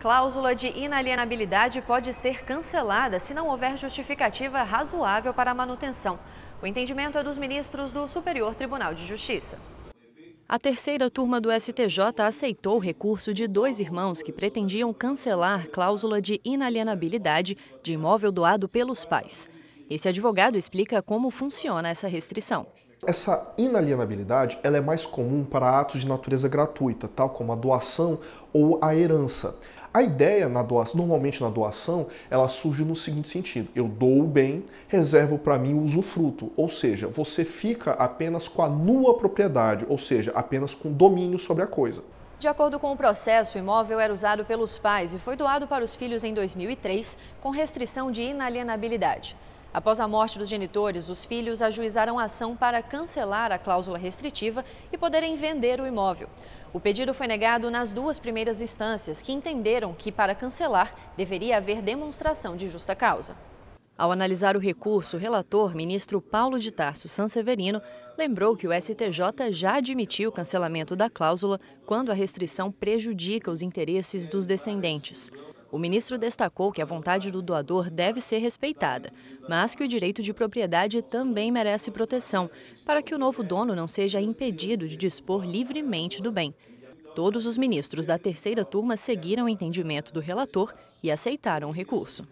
Cláusula de inalienabilidade pode ser cancelada se não houver justificativa razoável para a manutenção. O entendimento é dos ministros do Superior Tribunal de Justiça. A terceira turma do STJ aceitou o recurso de dois irmãos que pretendiam cancelar cláusula de inalienabilidade de imóvel doado pelos pais. Esse advogado explica como funciona essa restrição. Essa inalienabilidade ela é mais comum para atos de natureza gratuita, tal como a doação ou a herança. A ideia na doação, normalmente na doação, ela surge no seguinte sentido: eu dou o bem, reservo para mim o usufruto, ou seja, você fica apenas com a nua propriedade, ou seja, apenas com domínio sobre a coisa. De acordo com o processo, o imóvel era usado pelos pais e foi doado para os filhos em 2003 com restrição de inalienabilidade. Após a morte dos genitores, os filhos ajuizaram a ação para cancelar a cláusula restritiva e poderem vender o imóvel. O pedido foi negado nas duas primeiras instâncias, que entenderam que, para cancelar, deveria haver demonstração de justa causa. Ao analisar o recurso, o relator, ministro Paulo de Tarso Sanseverino, lembrou que o STJ já admitiu o cancelamento da cláusula quando a restrição prejudica os interesses dos descendentes. O ministro destacou que a vontade do doador deve ser respeitada, mas que o direito de propriedade também merece proteção, para que o novo dono não seja impedido de dispor livremente do bem. Todos os ministros da terceira turma seguiram o entendimento do relator e aceitaram o recurso.